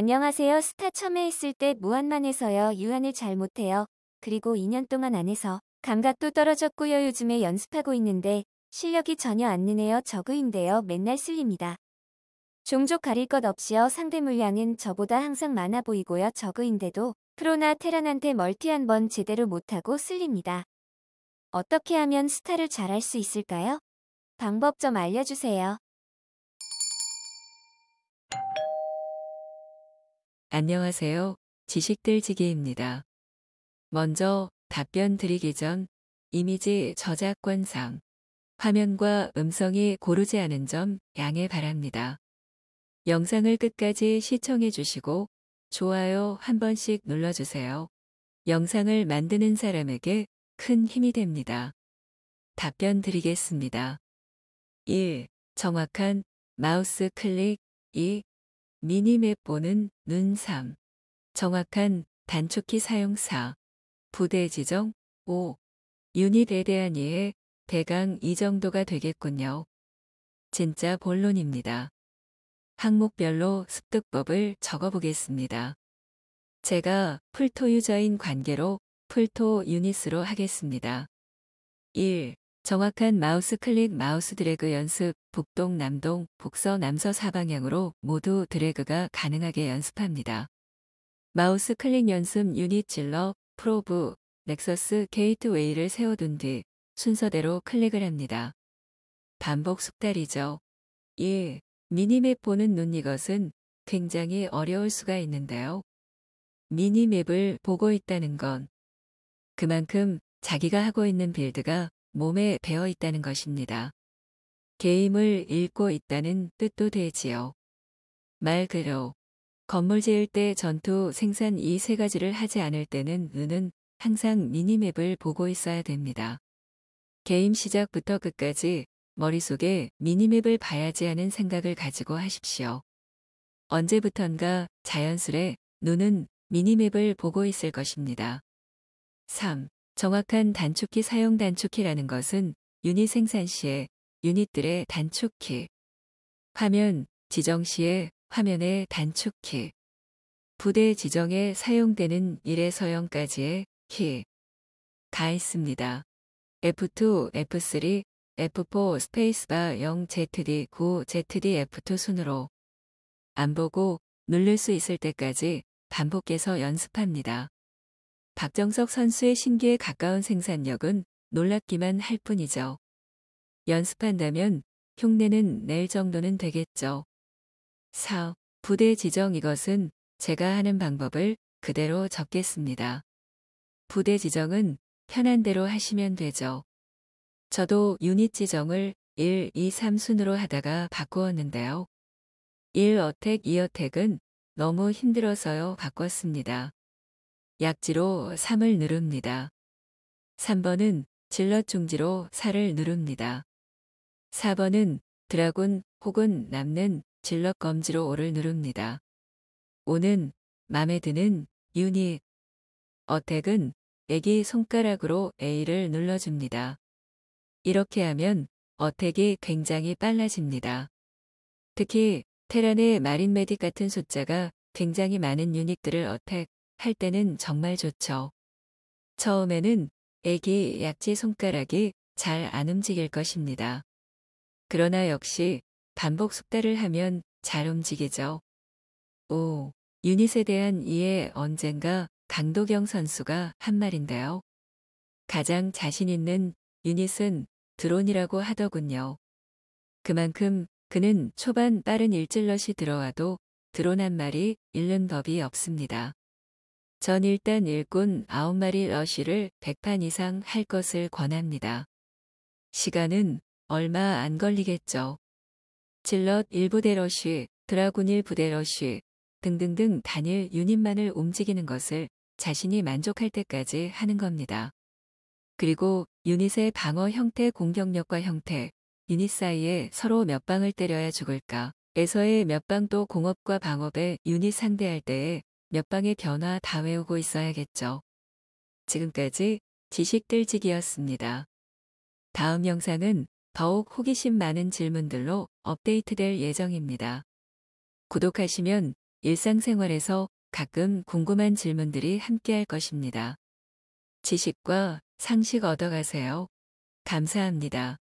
안녕하세요. 스타 처음에 했을 때 무한만해서요. 유한을 잘 못해요. 그리고 2년 동안 안 해서 감각도 떨어졌고요. 요즘에 연습하고 있는데 실력이 전혀 안 느네요. 저그인데요. 맨날 쓸립니다. 종족 가릴 것 없이요. 상대 물량은 저보다 항상 많아 보이고요. 저그인데도 프로나 테란한테 멀티 한 번 제대로 못하고 쓸립니다. 어떻게 하면 스타를 잘할 수 있을까요? 방법 좀 알려주세요. 안녕하세요. 지식들지기입니다. 먼저 답변 드리기 전 이미지 저작권상 화면과 음성이 고르지 않은 점 양해 바랍니다. 영상을 끝까지 시청해 주시고 좋아요 한 번씩 눌러주세요. 영상을 만드는 사람에게 큰 힘이 됩니다. 답변 드리겠습니다. 1. 정확한 마우스 클릭 2. 미니맵 보는 눈삼 정확한 단축키 사용사 부대 지정 5 유닛에 대한 이해 대강 이 정도가 되겠군요. 진짜 본론입니다. 항목별로 습득법을 적어보겠습니다. 제가 풀토 유저인 관계로 풀토 유닛으로 하겠습니다. 1. 정확한 마우스 클릭 마우스 드래그 연습 북동 남동 북서 남서 사방향으로 모두 드래그가 가능하게 연습합니다. 마우스 클릭 연습 유닛 질러 프로브 넥서스 게이트웨이를 세워둔 뒤 순서대로 클릭을 합니다. 반복 숙달이죠. 예, 미니맵 보는 눈 이것은 굉장히 어려울 수가 있는데요. 미니맵을 보고 있다는 건 그만큼 자기가 하고 있는 빌드가 몸에 배어 있다는 것입니다. 게임을 읽고 있다는 뜻도 되지요. 말 그대로 건물 지을 때 전투, 생산 이 세 가지를 하지 않을 때는 눈은 항상 미니맵을 보고 있어야 됩니다. 게임 시작부터 끝까지 머릿속에 미니맵을 봐야지 하는 생각을 가지고 하십시오. 언제부턴가 자연스레 눈은 미니맵을 보고 있을 것입니다. 3. 정확한 단축키 사용 단축키라는 것은 유닛 생산 시에 유닛들의 단축키, 화면 지정 시에 화면의 단축키, 부대 지정에 사용되는 1에서 0까지의 키가 있습니다. F2, F3, F4 스페이스바 0 ZD 9 ZD F2 순으로 안 보고 누를 수 있을 때까지 반복해서 연습합니다. 박정석 선수의 신기에 가까운 생산력은 놀랍기만 할 뿐이죠. 연습한다면 흉내는 낼 정도는 되겠죠. 4. 부대 지정 이것은 제가 하는 방법을 그대로 적겠습니다. 부대 지정은 편한 대로 하시면 되죠. 저도 유닛 지정을 1, 2, 3순으로 하다가 바꾸었는데요. 1어택, 2어택은 너무 힘들어서요 바꿨습니다. 약지로 3을 누릅니다. 3번은 질럿 중지로 4를 누릅니다. 4번은 드라군 혹은 남는 질럿 검지로 5를 누릅니다. 5는 맘에 드는 유닛. 어택은 애기 손가락으로 A를 눌러줍니다. 이렇게 하면 어택이 굉장히 빨라집니다. 특히 테란의 마린메딕 같은 숫자가 굉장히 많은 유닛들을 어택, 할 때는 정말 좋죠. 처음에는 애기 약지 손가락이 잘 안 움직일 것입니다. 그러나 역시 반복 숙달을 하면 잘 움직이죠. 오, 유닛에 대한 이해 언젠가 강도경 선수가 한 말인데요. 가장 자신 있는 유닛은 드론이라고 하더군요. 그만큼 그는 초반 빠른 일질럿이 들어와도 드론 한 마리 잃는 법이 없습니다. 전 일단 일꾼 9마리 러쉬를 100판 이상 할 것을 권합니다. 시간은 얼마 안 걸리겠죠. 질럿 1부대 러쉬, 드라군 1부대 러쉬 등등등 단일 유닛만을 움직이는 것을 자신이 만족할 때까지 하는 겁니다. 그리고 유닛의 방어 형태 공격력과 형태, 유닛 사이에 서로 몇 방을 때려야 죽을까 에서의 몇방도 공업과 방업에 유닛 상대할 때에 몇 방의 변화 다 외우고 있어야겠죠. 지금까지 지식들지기였습니다. 다음 영상은 더욱 호기심 많은 질문들로 업데이트될 예정입니다. 구독하시면 일상생활에서 가끔 궁금한 질문들이 함께할 것입니다. 지식과 상식 얻어가세요. 감사합니다.